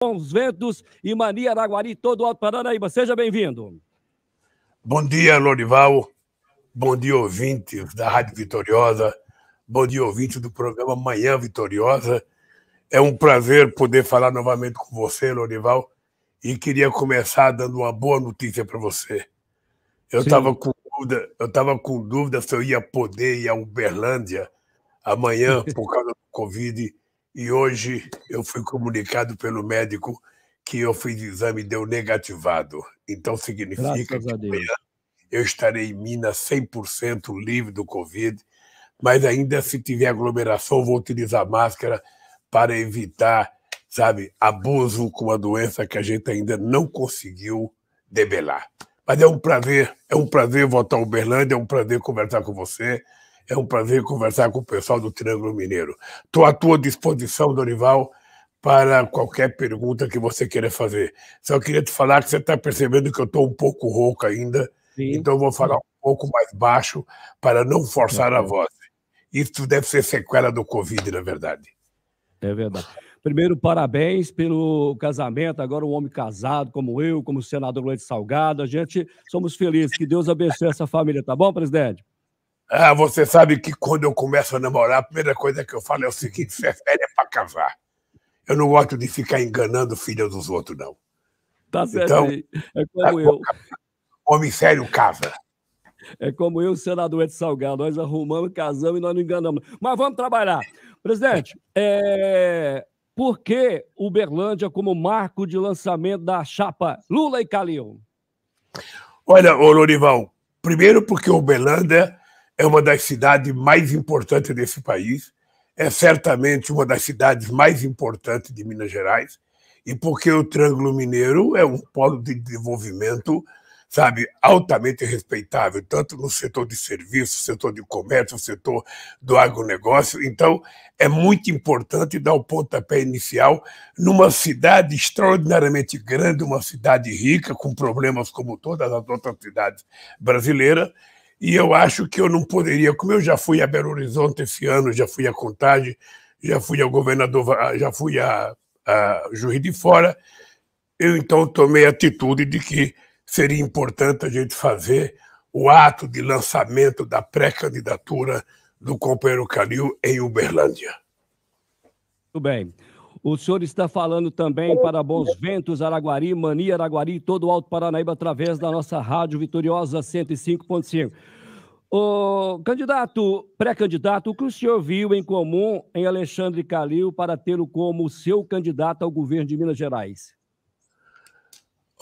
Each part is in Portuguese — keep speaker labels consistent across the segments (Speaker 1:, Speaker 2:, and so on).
Speaker 1: Bons Ventos, Imani, Araguari, todo o Alto Paranaíba. Seja bem-vindo.
Speaker 2: Bom dia, Lorival. Bom dia, ouvintes da Rádio Vitoriosa. Bom dia, ouvintes do programa Manhã Vitoriosa. É um prazer poder falar novamente com você, Lorival, e queria começar dando uma boa notícia para você. Eu estava com dúvida, eu estava com dúvida se eu ia poder ir a Uberlândia amanhã por causa do Covid e hoje eu fui comunicado pelo médico que eu fiz exame e deu negativado. Então significa que amanhã eu estarei em Minas 100% livre do Covid, mas ainda se tiver aglomeração, vou utilizar máscara para evitar, sabe, abuso com uma doença que a gente ainda não conseguiu debelar. Mas é um prazer, é um prazer voltar ao Uberlândia, é um prazer conversar com você. É um prazer conversar com o pessoal do Triângulo Mineiro. Estou à tua disposição, Dorival, para qualquer pergunta que você queira fazer. Só queria te falar que você está percebendo que eu estou um pouco rouco ainda, Sim. então vou falar um pouco mais baixo para não forçar a uhum. voz. Isso deve ser sequela do Covid, na verdade.
Speaker 1: É verdade. Primeiro, parabéns pelo casamento. Agora, um homem casado, como eu, como o senador Leite Salgado. A gente somos felizes. Que Deus abençoe essa família, tá bom, presidente? Ah, você sabe que quando eu começo a namorar,
Speaker 2: a primeira coisa que eu falo é o seguinte: se é sério, para casar. Eu não gosto de ficar enganando filha dos outros, não.
Speaker 1: Tá certo. Então, é tá como eu. Homem sério casa. É como eu, senador Ed Salgado. Nós arrumamos, casamos e nós não enganamos. Mas vamos trabalhar. Presidente, é... por que Uberlândia como marco de lançamento da chapa Lula e Calil?
Speaker 2: Olha, ô primeiro porque Uberlândia é uma das cidades mais importantes desse país, é certamente uma das cidades mais importantes de Minas Gerais, e porque o Triângulo Mineiro é um polo de desenvolvimento sabe, altamente respeitável, tanto no setor de serviços, setor de comércio, setor do agronegócio. Então, é muito importante dar o pontapé inicial numa cidade extraordinariamente grande, uma cidade rica, com problemas como todas as outras cidades brasileiras, e eu acho que eu não poderia, como eu já fui a Belo Horizonte esse ano, já fui a Contagem, já fui ao governador, já fui a, a Juiz de Fora, eu então tomei a atitude de que seria importante a gente fazer o ato de lançamento da pré-candidatura do companheiro Calil em Uberlândia.
Speaker 1: Tudo bem. O senhor está falando também para Bons Ventos, Araguari, Mani, Araguari, todo o Alto Paranaíba, através da nossa rádio vitoriosa 105.5. O candidato, pré-candidato, o que o senhor viu em comum em Alexandre Calil para tê-lo como seu candidato ao governo de Minas Gerais?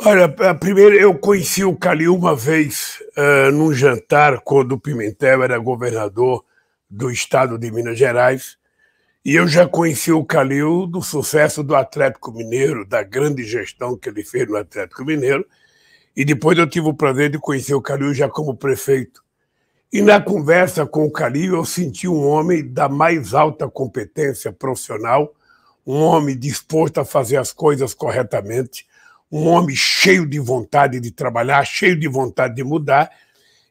Speaker 2: Olha, é, primeiro eu conheci o Calil uma vez uh, num jantar quando o Pimentel era governador do estado de Minas Gerais e eu já conheci o Calil do sucesso do Atlético Mineiro, da grande gestão que ele fez no Atlético Mineiro. E depois eu tive o prazer de conhecer o Calil já como prefeito. E na conversa com o Calil, eu senti um homem da mais alta competência profissional, um homem disposto a fazer as coisas corretamente, um homem cheio de vontade de trabalhar, cheio de vontade de mudar.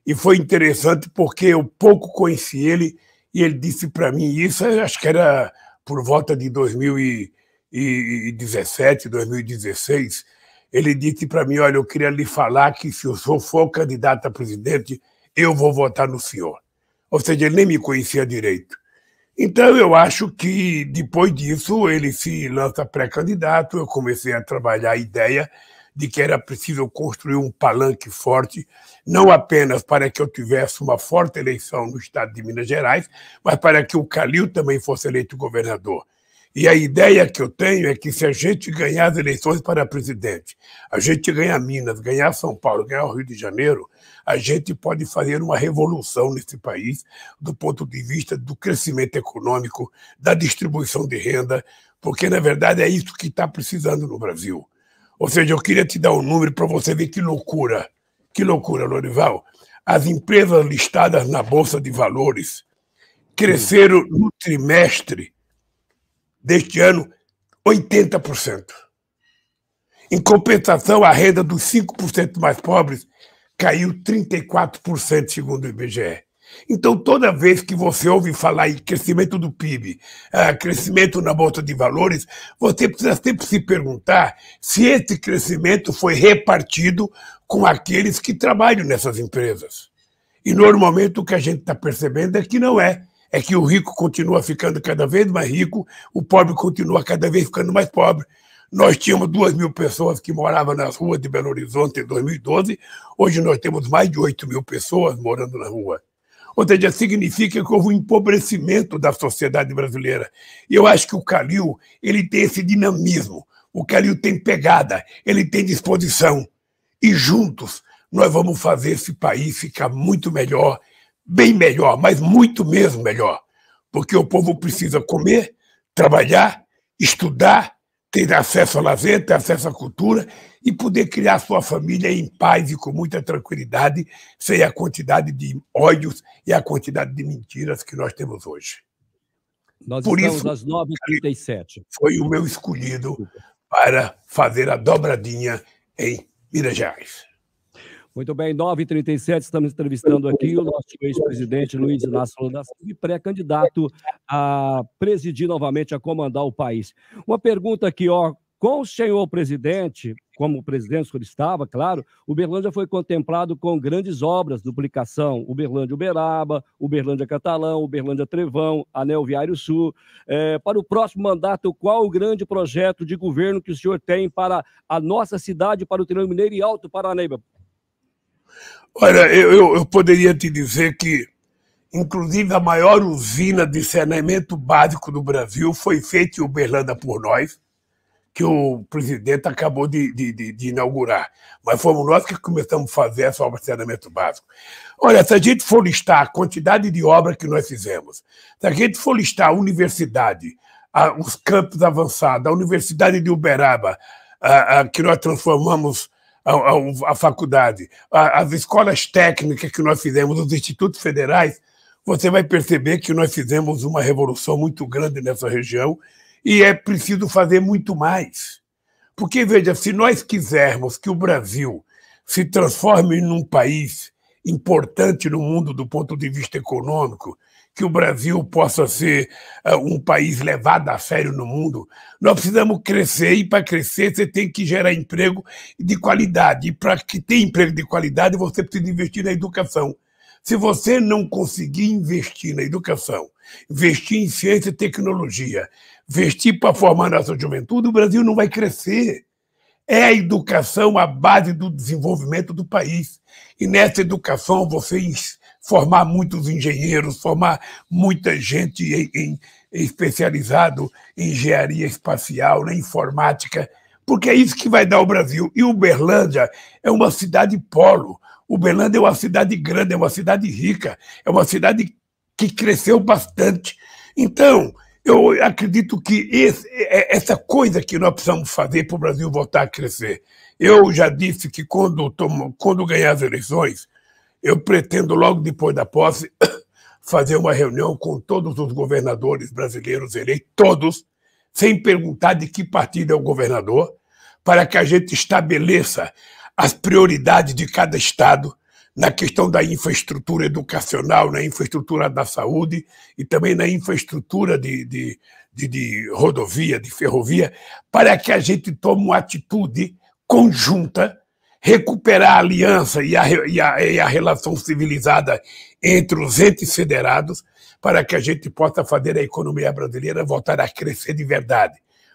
Speaker 2: E foi interessante porque eu pouco conheci ele e ele disse para mim isso, acho que era por volta de 2017, 2016. Ele disse para mim: Olha, eu queria lhe falar que se o senhor for candidato a presidente, eu vou votar no senhor. Ou seja, ele nem me conhecia direito. Então, eu acho que depois disso, ele se lança pré-candidato. Eu comecei a trabalhar a ideia de que era preciso construir um palanque forte, não apenas para que eu tivesse uma forte eleição no estado de Minas Gerais, mas para que o Calil também fosse eleito governador. E a ideia que eu tenho é que se a gente ganhar as eleições para presidente, a gente ganhar Minas, ganhar São Paulo, ganhar o Rio de Janeiro, a gente pode fazer uma revolução nesse país do ponto de vista do crescimento econômico, da distribuição de renda, porque, na verdade, é isso que está precisando no Brasil. Ou seja, eu queria te dar um número para você ver que loucura, que loucura, Lorival. As empresas listadas na Bolsa de Valores cresceram hum. no trimestre deste ano 80%. Em compensação, a renda dos 5% mais pobres caiu 34%, segundo o IBGE. Então, toda vez que você ouve falar em crescimento do PIB, ah, crescimento na Bolsa de Valores, você precisa sempre se perguntar se esse crescimento foi repartido com aqueles que trabalham nessas empresas. E, normalmente, o que a gente está percebendo é que não é. É que o rico continua ficando cada vez mais rico, o pobre continua cada vez ficando mais pobre. Nós tínhamos 2 mil pessoas que moravam nas ruas de Belo Horizonte em 2012, hoje nós temos mais de 8 mil pessoas morando na rua ou seja, significa que houve um empobrecimento da sociedade brasileira. E eu acho que o Calil ele tem esse dinamismo, o Calil tem pegada, ele tem disposição. E juntos nós vamos fazer esse país ficar muito melhor, bem melhor, mas muito mesmo melhor. Porque o povo precisa comer, trabalhar, estudar ter acesso a lazer, ter acesso à cultura e poder criar sua família em paz e com muita tranquilidade, sem a quantidade de ódios e a quantidade de mentiras que nós temos hoje.
Speaker 1: Nós Por isso, às 9h37. Foi o meu escolhido para
Speaker 2: fazer a dobradinha em Minas Gerais.
Speaker 1: Muito bem, 9h37, estamos entrevistando aqui o nosso ex-presidente Luiz Inácio Lula da Silva, pré-candidato a presidir novamente, a comandar o país. Uma pergunta aqui, ó, com o senhor presidente, como o presidente estava, claro, Uberlândia foi contemplado com grandes obras, duplicação, Uberlândia Uberaba, Uberlândia Catalão, Uberlândia Trevão, Anel Viário Sul. É, para o próximo mandato, qual o grande projeto de governo que o senhor tem para a nossa cidade, para o Triângulo Mineiro e Alto Paranaíba? Olha,
Speaker 2: eu, eu, eu poderia te dizer que, inclusive, a maior usina de saneamento básico do Brasil foi feita em Uberlândia por nós, que o presidente acabou de, de, de, de, inaugurar. Mas fomos nós que começamos a fazer essa obra de saneamento básico. Olha, se a gente for listar a quantidade de obra que nós fizemos, se a gente for listar a universidade, a, os campos avançados, a Universidade de Uberaba, a, a, que nós transformamos a, a faculdade, a, as escolas técnicas que nós fizemos, os institutos federais, você vai perceber que nós fizemos uma revolução muito grande nessa região e é preciso fazer muito mais. Porque, veja, se nós quisermos que o Brasil se transforme num país importante no mundo do ponto de vista econômico, que o Brasil possa ser uh, um país levado a sério no mundo, nós precisamos crescer e para crescer você tem que gerar emprego de qualidade. E para que tenha emprego de qualidade, você precisa investir na educação. Se você não conseguir investir na educação, investir em ciência e tecnologia, investir para formar a nossa juventude, o Brasil não vai crescer. É a educação a base do desenvolvimento do país. E nessa educação você formar muitos engenheiros, formar muita gente em, em, especializado em engenharia espacial, na né, informática, porque é isso que vai dar o Brasil. E Uberlândia é uma cidade polo. Uberlândia é uma cidade grande, é uma cidade rica, é uma cidade que cresceu bastante. Então, eu acredito que esse, é, essa coisa que nós precisamos fazer para o Brasil voltar a crescer. Eu já disse que quando, quando ganhar as eleições, eu pretendo, logo depois da posse, fazer uma reunião com todos os governadores brasileiros eleitos, todos, sem perguntar de que partido é o governador, para que a gente estabeleça as prioridades de cada estado na questão da infraestrutura educacional, na infraestrutura da saúde e também na infraestrutura de, de, de, de rodovia, de ferrovia, para que a gente tome uma atitude conjunta recuperar a aliança e a, e a, e a relação civilizada entre os entes federados para que a gente possa fazer a economia brasileira voltar a crescer de verdade.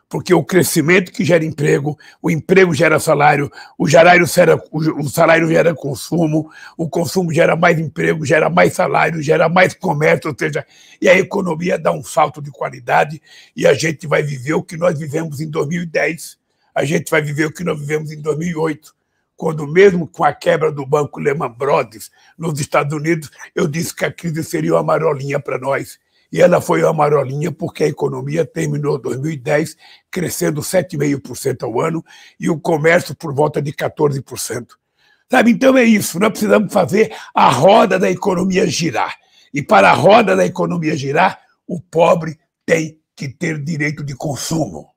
Speaker 2: Porque o crescimento que gera emprego, o emprego gera salário, o salário gera, o salário gera consumo, o consumo gera mais emprego, gera mais salário, gera mais comércio, ou seja, e a economia dá um salto de qualidade e a gente vai viver o que nós vivemos em 2010, a gente vai viver o que nós vivemos em 2008, quando mesmo com a quebra do banco Lehman Brothers nos Estados Unidos, eu disse que a crise seria uma marolinha para nós. E ela foi uma marolinha porque a economia terminou 2010 crescendo 7,5% ao ano e o comércio por volta de 14%. Sabe, então é isso, nós precisamos fazer a roda da economia girar. E para a roda da economia girar, o pobre tem que ter direito de consumo.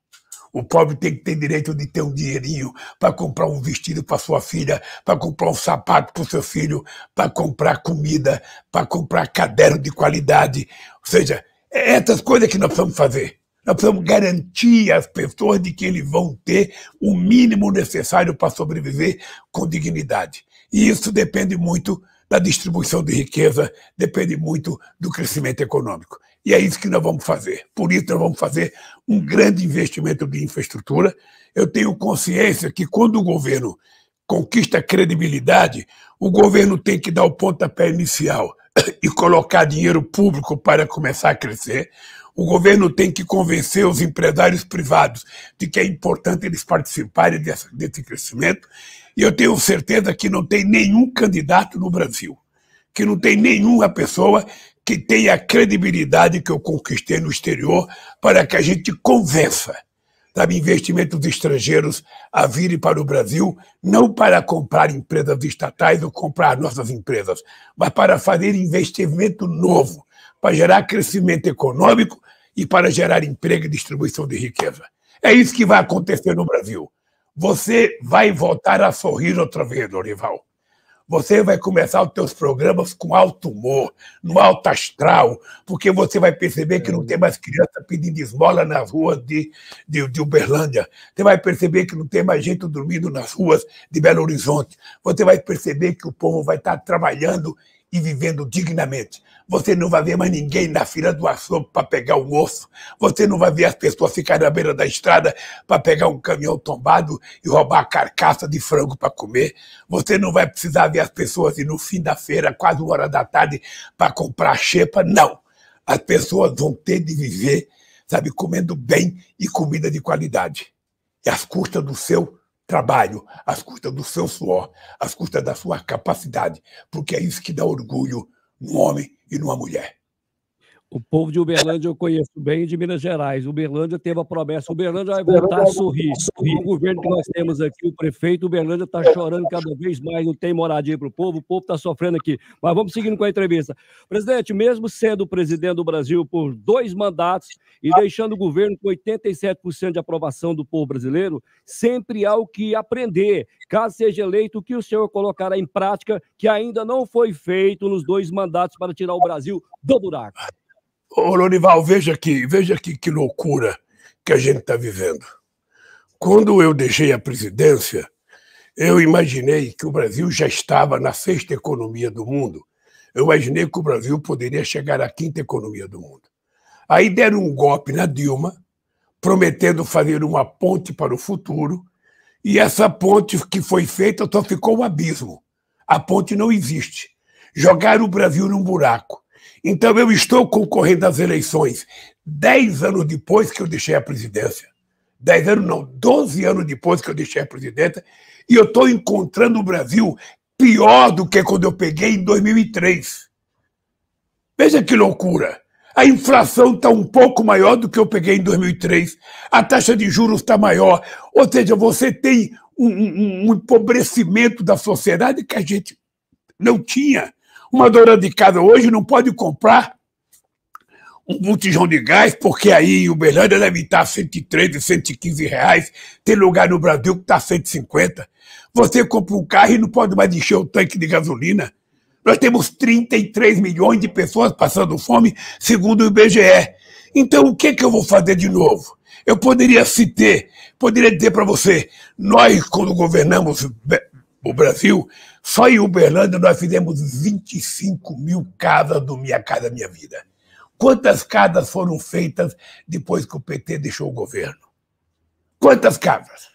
Speaker 2: O pobre tem que ter direito de ter um dinheirinho para comprar um vestido para sua filha, para comprar um sapato para o seu filho, para comprar comida, para comprar caderno de qualidade. Ou seja, é essas coisas que nós precisamos fazer. Nós precisamos garantir às pessoas de que eles vão ter o mínimo necessário para sobreviver com dignidade. E isso depende muito da distribuição de riqueza, depende muito do crescimento econômico. E é isso que nós vamos fazer. Por isso, nós vamos fazer um grande investimento de infraestrutura. Eu tenho consciência que quando o governo conquista credibilidade, o governo tem que dar o pontapé inicial e colocar dinheiro público para começar a crescer. O governo tem que convencer os empresários privados de que é importante eles participarem desse, desse crescimento. E eu tenho certeza que não tem nenhum candidato no Brasil, que não tem nenhuma pessoa que tenha a credibilidade que eu conquistei no exterior para que a gente convença sabe, investimentos estrangeiros a virem para o Brasil, não para comprar empresas estatais ou comprar nossas empresas, mas para fazer investimento novo, para gerar crescimento econômico e para gerar emprego e distribuição de riqueza. É isso que vai acontecer no Brasil. Você vai voltar a sorrir outra vez, Dorival. Você vai começar os teus programas com alto humor, no alto astral, porque você vai perceber que não é. tem mais criança pedindo esmola nas ruas de, de, de Uberlândia. Você vai perceber que não tem mais gente dormindo nas ruas de Belo Horizonte. Você vai perceber que o povo vai estar trabalhando e vivendo dignamente você não vai ver mais ninguém na fila do açougue para pegar um osso, você não vai ver as pessoas ficarem na beira da estrada para pegar um caminhão tombado e roubar a carcaça de frango para comer, você não vai precisar ver as pessoas ir no fim da feira, quase uma hora da tarde, para comprar xepa, não. As pessoas vão ter de viver, sabe, comendo bem e comida de qualidade. E às custas do seu trabalho, às custas do seu suor, às custas da sua capacidade, porque é isso que dá orgulho no homem e numa mulher.
Speaker 1: O povo de Uberlândia eu conheço bem de Minas Gerais. Uberlândia teve a promessa. Uberlândia vai voltar a sorrir. o governo que nós temos aqui, o prefeito, Uberlândia está é. chorando cada vez mais, não tem moradia para o povo, o povo está sofrendo aqui. Mas vamos seguindo com a entrevista. Presidente, mesmo sendo presidente do Brasil por dois mandatos e ah. deixando o governo com 87% de aprovação do povo brasileiro, sempre há o que aprender. Caso seja eleito, o que o senhor colocará em prática que ainda não foi feito nos dois mandatos para tirar o Brasil do buraco? Ô,
Speaker 2: Lorival, veja aqui, veja aqui que loucura que a gente está vivendo. Quando eu deixei a presidência, eu imaginei que o Brasil já estava na sexta economia do mundo. Eu imaginei que o Brasil poderia chegar à quinta economia do mundo. Aí deram um golpe na Dilma, prometendo fazer uma ponte para o futuro, e essa ponte que foi feita só ficou um abismo. A ponte não existe. Jogaram o Brasil num buraco. Então, eu estou concorrendo às eleições dez anos depois que eu deixei a presidência. Dez anos não, doze anos depois que eu deixei a presidência. E eu estou encontrando o Brasil pior do que quando eu peguei em 2003. Veja que loucura. A inflação está um pouco maior do que eu peguei em 2003. A taxa de juros está maior. Ou seja, você tem um, um, um empobrecimento da sociedade que a gente não tinha uma dona de casa hoje não pode comprar um botijão de gás, porque aí o Uberlândia deve estar 113, 115 reais. Tem lugar no Brasil que está 150. Você compra um carro e não pode mais encher o tanque de gasolina. Nós temos 33 milhões de pessoas passando fome, segundo o IBGE. Então, o que, que eu vou fazer de novo? Eu poderia se ter, poderia dizer para você, nós, quando governamos o Brasil, só em Uberlândia nós fizemos 25 mil casas do Minha Casa Minha Vida. Quantas casas foram feitas depois que o PT deixou o governo? Quantas casas?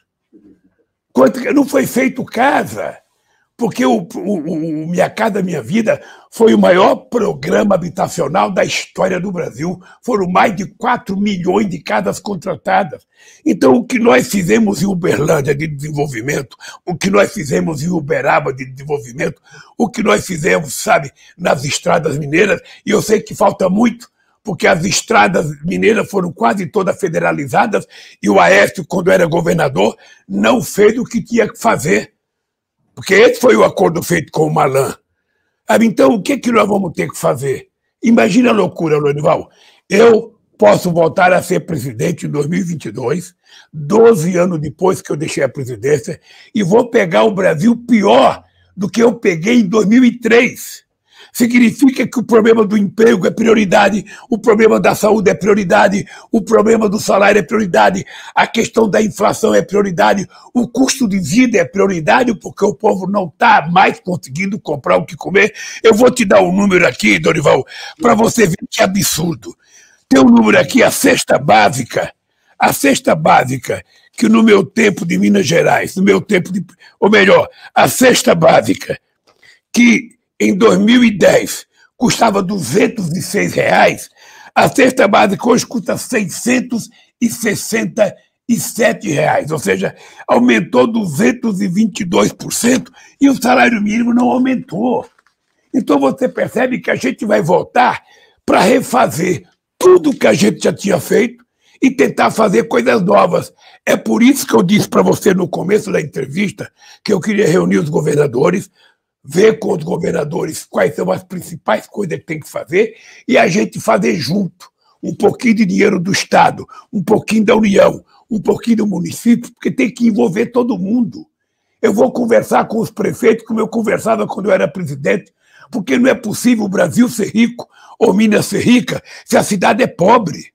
Speaker 2: Quanto, não foi feito casa porque o, o, o, Minha Casa Minha Vida foi o maior programa habitacional da história do Brasil. Foram mais de 4 milhões de casas contratadas. Então, o que nós fizemos em Uberlândia de desenvolvimento, o que nós fizemos em Uberaba de desenvolvimento, o que nós fizemos, sabe, nas estradas mineiras, e eu sei que falta muito, porque as estradas mineiras foram quase todas federalizadas e o Aécio, quando era governador, não fez o que tinha que fazer porque esse foi o acordo feito com o Malan. Então, o que, que nós vamos ter que fazer? Imagina a loucura, Lonival. Eu posso voltar a ser presidente em 2022, 12 anos depois que eu deixei a presidência, e vou pegar o Brasil pior do que eu peguei em 2003 significa que o problema do emprego é prioridade, o problema da saúde é prioridade, o problema do salário é prioridade, a questão da inflação é prioridade, o custo de vida é prioridade, porque o povo não está mais conseguindo comprar o que comer. Eu vou te dar um número aqui, Dorival, para você ver que absurdo. Tem um número aqui, a cesta básica. A cesta básica, que no meu tempo de Minas Gerais, no meu tempo de. Ou melhor, a cesta básica, que em 2010 custava 206 reais, a cesta básica hoje custa 667 reais, ou seja, aumentou 222% e o salário mínimo não aumentou. Então você percebe que a gente vai voltar para refazer tudo que a gente já tinha feito e tentar fazer coisas novas. É por isso que eu disse para você no começo da entrevista que eu queria reunir os governadores ver com os governadores quais são as principais coisas que tem que fazer e a gente fazer junto um pouquinho de dinheiro do Estado, um pouquinho da União, um pouquinho do município, porque tem que envolver todo mundo. Eu vou conversar com os prefeitos como eu conversava quando eu era presidente, porque não é possível o Brasil ser rico ou Minas ser rica se a cidade é pobre.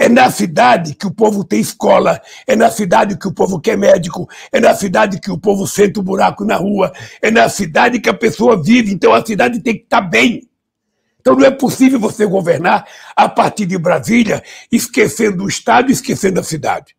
Speaker 2: É na cidade que o povo tem escola, é na cidade que o povo quer médico, é na cidade que o povo senta o um buraco na rua, é na cidade que a pessoa vive, então a cidade tem que estar tá bem. Então não é possível você governar a partir de Brasília, esquecendo o Estado, e esquecendo a cidade.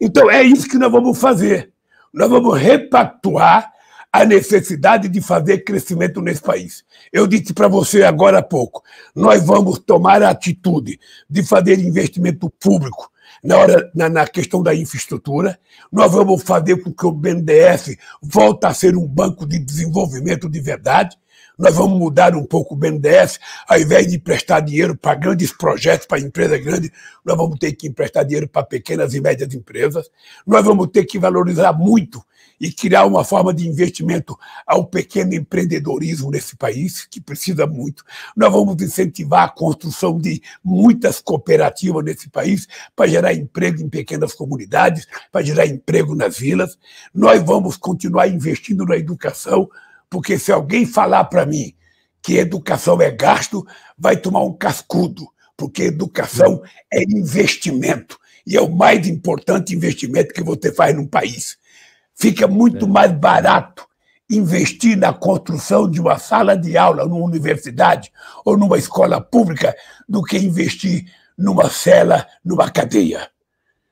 Speaker 2: Então é isso que nós vamos fazer. Nós vamos repactuar a necessidade de fazer crescimento nesse país. Eu disse para você agora há pouco: nós vamos tomar a atitude de fazer investimento público na, hora, na, na, questão da infraestrutura, nós vamos fazer com que o BNDES volte a ser um banco de desenvolvimento de verdade. Nós vamos mudar um pouco o BNDES, ao invés de emprestar dinheiro para grandes projetos, para empresas grandes, nós vamos ter que emprestar dinheiro para pequenas e médias empresas. Nós vamos ter que valorizar muito e criar uma forma de investimento ao pequeno empreendedorismo nesse país, que precisa muito. Nós vamos incentivar a construção de muitas cooperativas nesse país para gerar emprego em pequenas comunidades, para gerar emprego nas vilas. Nós vamos continuar investindo na educação, porque se alguém falar para mim que educação é gasto, vai tomar um cascudo, porque educação é investimento. E é o mais importante investimento que você faz num país. Fica muito é. mais barato investir na construção de uma sala de aula numa universidade ou numa escola pública do que investir numa cela, numa cadeia.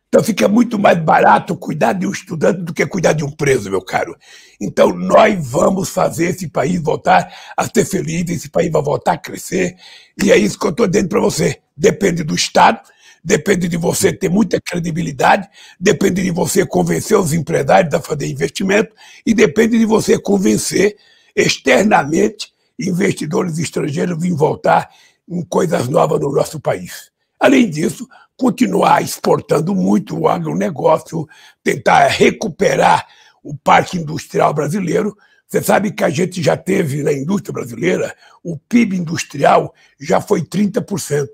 Speaker 2: Então fica muito mais barato cuidar de um estudante do que cuidar de um preso, meu caro. Então nós vamos fazer esse país voltar a ser feliz, esse país vai voltar a crescer, e é isso que eu estou dizendo para você. Depende do Estado, depende de você ter muita credibilidade, depende de você convencer os empresários a fazer investimento e depende de você convencer externamente investidores estrangeiros em voltar em coisas novas no nosso país. Além disso, continuar exportando muito o agronegócio, tentar recuperar o parque industrial brasileiro. Você sabe que a gente já teve na indústria brasileira, o PIB industrial já foi 30%.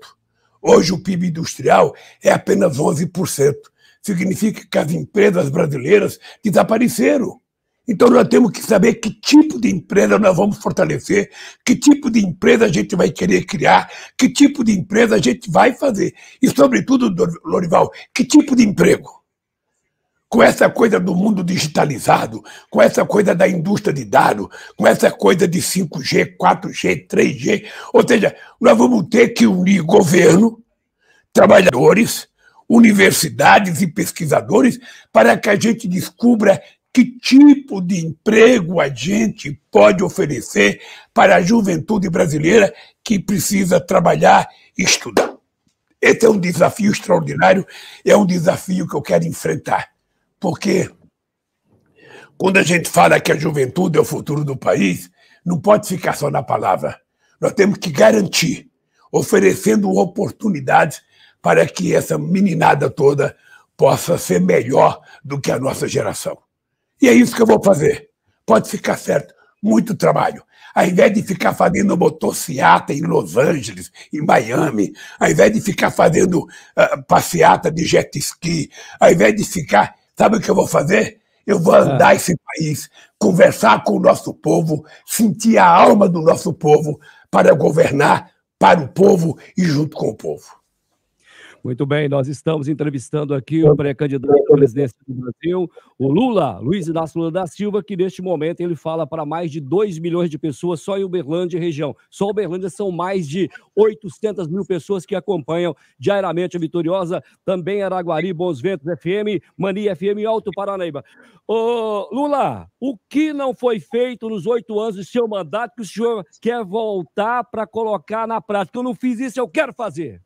Speaker 2: Hoje o PIB industrial é apenas 11%. Significa que as empresas brasileiras desapareceram. Então nós temos que saber que tipo de empresa nós vamos fortalecer, que tipo de empresa a gente vai querer criar, que tipo de empresa a gente vai fazer. E, sobretudo, Lorival, que tipo de emprego? com essa coisa do mundo digitalizado, com essa coisa da indústria de dados, com essa coisa de 5G, 4G, 3G. Ou seja, nós vamos ter que unir governo, trabalhadores, universidades e pesquisadores para que a gente descubra que tipo de emprego a gente pode oferecer para a juventude brasileira que precisa trabalhar e estudar. Esse é um desafio extraordinário, é um desafio que eu quero enfrentar. Porque quando a gente fala que a juventude é o futuro do país, não pode ficar só na palavra. Nós temos que garantir, oferecendo oportunidades para que essa meninada toda possa ser melhor do que a nossa geração. E é isso que eu vou fazer. Pode ficar certo, muito trabalho. Ao invés de ficar fazendo motocicleta em Los Angeles, em Miami, ao invés de ficar fazendo uh, passeata de jet ski, ao invés de ficar Sabe o que eu vou fazer? Eu vou ah. andar ah. esse país, conversar com o nosso povo, sentir a alma do nosso povo para governar para o povo e junto com o povo.
Speaker 1: Muito bem, nós estamos entrevistando aqui o pré-candidato à presidência do Brasil, o Lula, Luiz Inácio Lula da Silva, que neste momento ele fala para mais de 2 milhões de pessoas só em Uberlândia e região. Só Uberlândia são mais de 800 mil pessoas que acompanham diariamente a Vitoriosa, também Araguari, Bons Ventos FM, Mania FM e Alto Paranaíba. Ô, Lula, o que não foi feito nos oito anos do seu mandato que o senhor quer voltar para colocar na prática? Eu não fiz isso, eu quero fazer.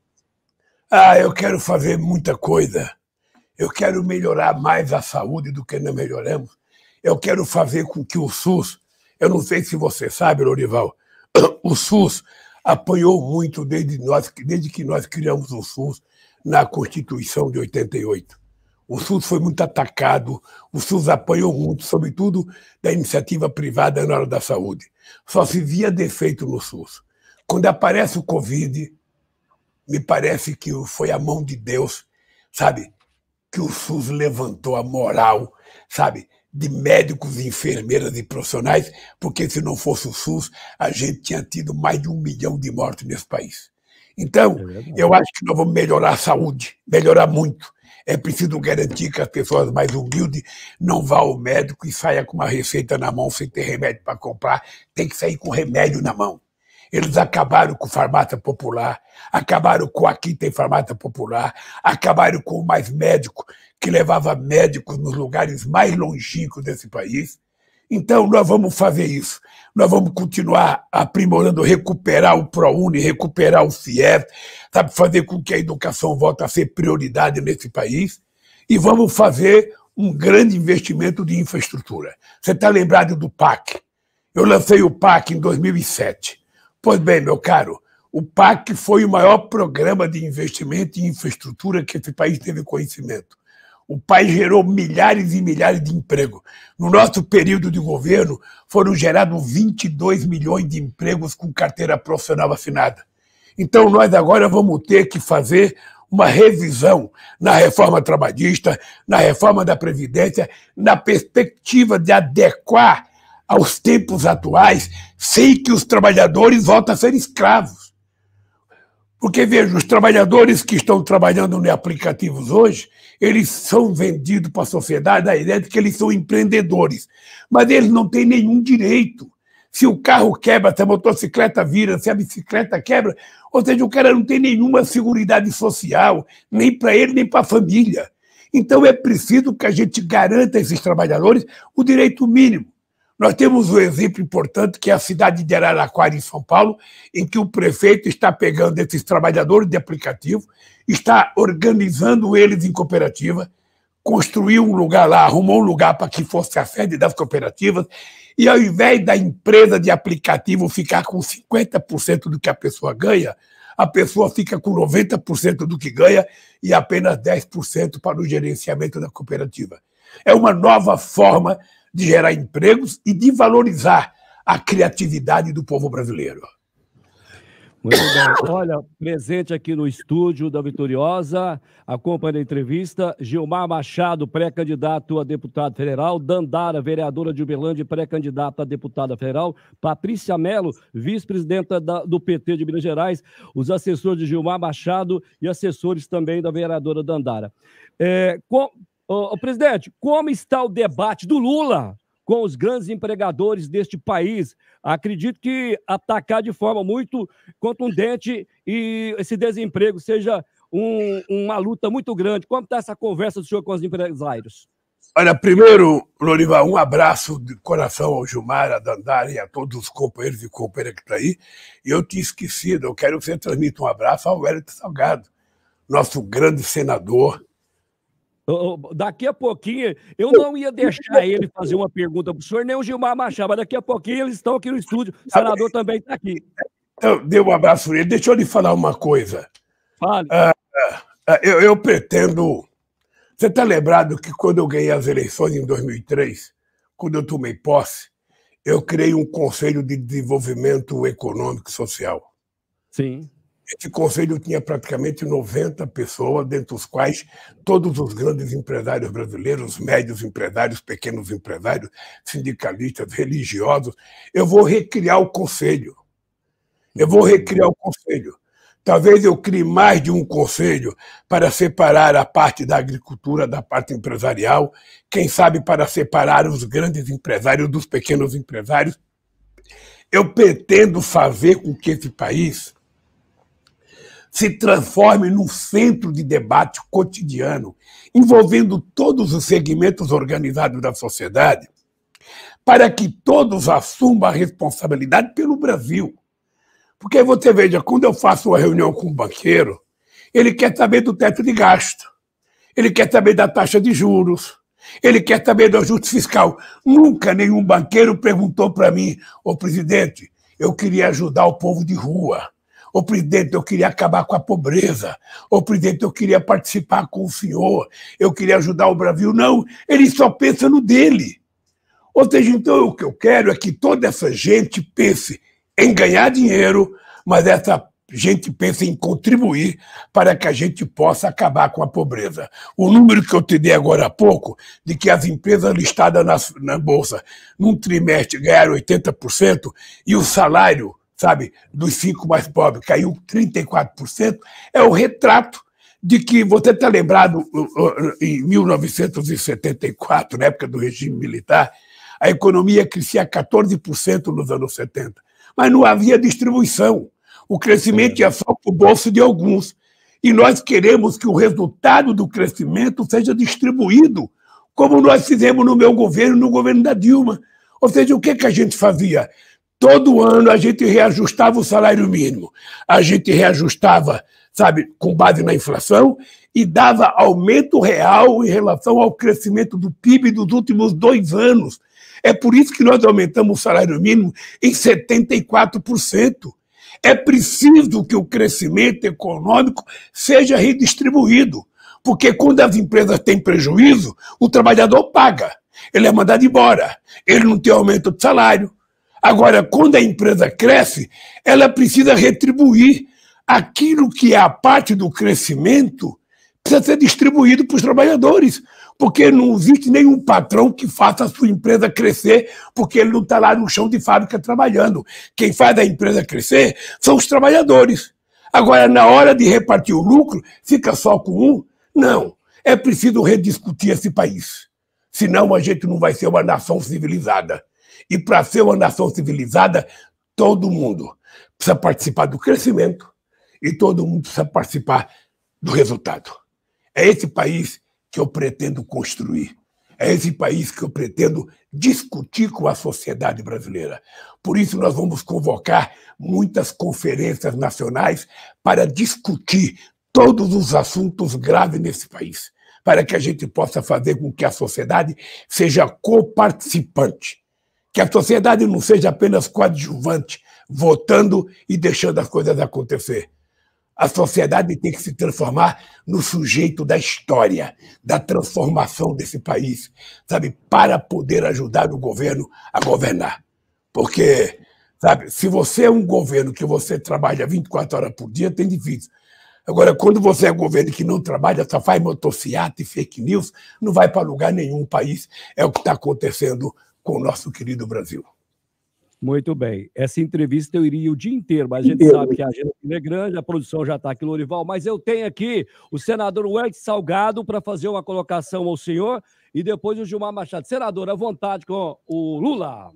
Speaker 1: Ah,
Speaker 2: eu quero fazer muita coisa. Eu quero melhorar mais a saúde do que não melhoramos. Eu quero fazer com que o SUS, eu não sei se você sabe, Lorival, o SUS apanhou muito desde, nós, desde que nós criamos o SUS na Constituição de 88. O SUS foi muito atacado, o SUS apanhou muito, sobretudo da iniciativa privada na área da saúde. Só se via defeito no SUS. Quando aparece o Covid, me parece que foi a mão de Deus, sabe? Que o SUS levantou a moral, sabe? De médicos, enfermeiras e profissionais, porque se não fosse o SUS, a gente tinha tido mais de um milhão de mortes nesse país. Então, é eu acho que nós vamos melhorar a saúde, melhorar muito. É preciso garantir que as pessoas mais humildes não vá ao médico e saia com uma receita na mão sem ter remédio para comprar. Tem que sair com remédio na mão. Eles acabaram com farmácia popular, acabaram com aqui tem farmácia popular, acabaram com o mais médico, que levava médicos nos lugares mais longínquos desse país. Então, nós vamos fazer isso. Nós vamos continuar aprimorando, recuperar o ProUni, recuperar o FIES, sabe, fazer com que a educação volte a ser prioridade nesse país. E vamos fazer um grande investimento de infraestrutura. Você está lembrado do PAC? Eu lancei o PAC em 2007. Pois bem, meu caro, o PAC foi o maior programa de investimento em infraestrutura que esse país teve conhecimento. O país gerou milhares e milhares de empregos. No nosso período de governo, foram gerados 22 milhões de empregos com carteira profissional assinada. Então, nós agora vamos ter que fazer uma revisão na reforma trabalhista, na reforma da Previdência, na perspectiva de adequar aos tempos atuais sem que os trabalhadores voltem a ser escravos. Porque, veja, os trabalhadores que estão trabalhando em aplicativos hoje, eles são vendidos para a sociedade a ideia de que eles são empreendedores. Mas eles não têm nenhum direito. Se o carro quebra, se a motocicleta vira, se a bicicleta quebra, ou seja, o cara não tem nenhuma segurança social, nem para ele, nem para a família. Então é preciso que a gente garanta a esses trabalhadores o direito mínimo. Nós temos um exemplo importante, que é a cidade de Araraquara, em São Paulo, em que o prefeito está pegando esses trabalhadores de aplicativo, está organizando eles em cooperativa, construiu um lugar lá, arrumou um lugar para que fosse a sede das cooperativas, e ao invés da empresa de aplicativo ficar com 50% do que a pessoa ganha, a pessoa fica com 90% do que ganha e apenas 10% para o gerenciamento da cooperativa. É uma nova forma de gerar empregos e de valorizar a criatividade do povo brasileiro.
Speaker 1: Muito bem. Olha, presente aqui no estúdio da Vitoriosa, acompanha a entrevista, Gilmar Machado, pré-candidato a deputado federal, Dandara, vereadora de Uberlândia, pré-candidata a deputada federal, Patrícia Mello, vice-presidenta do PT de Minas Gerais, os assessores de Gilmar Machado e assessores também da vereadora Dandara. É, com, Ô, ô, presidente, como está o debate do Lula com os grandes empregadores deste país? Acredito que atacar de forma muito contundente e esse desemprego seja um, uma luta muito grande. Como está essa conversa do senhor com os empresários?
Speaker 2: Olha, primeiro, Lorival, um abraço de
Speaker 1: coração ao Gilmar, a Dandara e a todos os companheiros e companheiras que
Speaker 2: estão aí. E eu tinha esquecido, eu quero que você transmita um abraço ao Hélio Salgado, nosso grande senador,
Speaker 1: Daqui a pouquinho, eu não ia deixar ele fazer uma pergunta para o senhor, nem o Gilmar Machado, mas daqui a pouquinho eles estão aqui no estúdio. O senador também está aqui. Então, dê um abraço nele. Deixa eu lhe falar uma coisa. Fale. Ah,
Speaker 2: ah eu, eu pretendo. Você está lembrado que quando eu ganhei as eleições em 2003, quando eu tomei posse, eu criei um Conselho de Desenvolvimento Econômico e Social. Sim. Esse conselho tinha praticamente 90 pessoas, dentre os quais todos os grandes empresários brasileiros, médios empresários, pequenos empresários, sindicalistas, religiosos. Eu vou recriar o conselho. Eu vou recriar o conselho. Talvez eu crie mais de um conselho para separar a parte da agricultura da parte empresarial, quem sabe para separar os grandes empresários dos pequenos empresários. Eu pretendo fazer com que esse país se transforme num centro de debate cotidiano, envolvendo todos os segmentos organizados da sociedade, para que todos assumam a responsabilidade pelo Brasil. Porque você veja, quando eu faço uma reunião com um banqueiro, ele quer saber do teto de gasto, ele quer saber da taxa de juros, ele quer saber do ajuste fiscal. Nunca nenhum banqueiro perguntou para mim, ô presidente, eu queria ajudar o povo de rua. Ô presidente, eu queria acabar com a pobreza. Ô presidente, eu queria participar com o senhor. Eu queria ajudar o Brasil. Não, ele só pensa no dele. Ou seja, então o que eu quero é que toda essa gente pense em ganhar dinheiro, mas essa gente pense em contribuir para que a gente possa acabar com a pobreza. O número que eu te dei agora há pouco, de que as empresas listadas na, na Bolsa num trimestre ganharam 80% e o salário sabe, dos cinco mais pobres, caiu 34%, é o retrato de que você está lembrado em 1974, na época do regime militar, a economia crescia 14% nos anos 70, mas não havia distribuição. O crescimento ia só para o bolso de alguns. E nós queremos que o resultado do crescimento seja distribuído, como nós fizemos no meu governo, no governo da Dilma. Ou seja, o que, que a gente fazia? Todo ano a gente reajustava o salário mínimo. A gente reajustava, sabe, com base na inflação e dava aumento real em relação ao crescimento do PIB dos últimos dois anos. É por isso que nós aumentamos o salário mínimo em 74%. É preciso que o crescimento econômico seja redistribuído, porque quando as empresas têm prejuízo, o trabalhador paga. Ele é mandado embora, ele não tem aumento de salário, Agora, quando a empresa cresce, ela precisa retribuir aquilo que é a parte do crescimento, precisa ser distribuído para os trabalhadores, porque não existe nenhum patrão que faça a sua empresa crescer porque ele não está lá no chão de fábrica trabalhando. Quem faz a empresa crescer são os trabalhadores. Agora, na hora de repartir o lucro, fica só com um? Não. É preciso rediscutir esse país. Senão a gente não vai ser uma nação civilizada. E para ser uma nação civilizada, todo mundo precisa participar do crescimento e todo mundo precisa participar do resultado. É esse país que eu pretendo construir. É esse país que eu pretendo discutir com a sociedade brasileira. Por isso, nós vamos convocar muitas conferências nacionais para discutir todos os assuntos graves nesse país, para que a gente possa fazer com que a sociedade seja coparticipante que a sociedade não seja apenas coadjuvante, votando e deixando as coisas acontecer. A sociedade tem que se transformar no sujeito da história, da transformação desse país, sabe, para poder ajudar o governo a governar. Porque, sabe, se você é um governo que você trabalha 24 horas por dia, tem difícil. Agora, quando você é um governo que não trabalha, só faz motocicleta e fake news, não vai para lugar nenhum. país é o que está acontecendo com o nosso querido Brasil. Muito bem. Essa entrevista eu iria
Speaker 1: o dia inteiro, mas a gente eu... sabe que a agenda é grande, a produção já está aqui, Lorival. Mas eu tenho aqui o senador Wendt Salgado para fazer uma colocação ao senhor e depois o Gilmar Machado. Senador, à vontade com o Lula.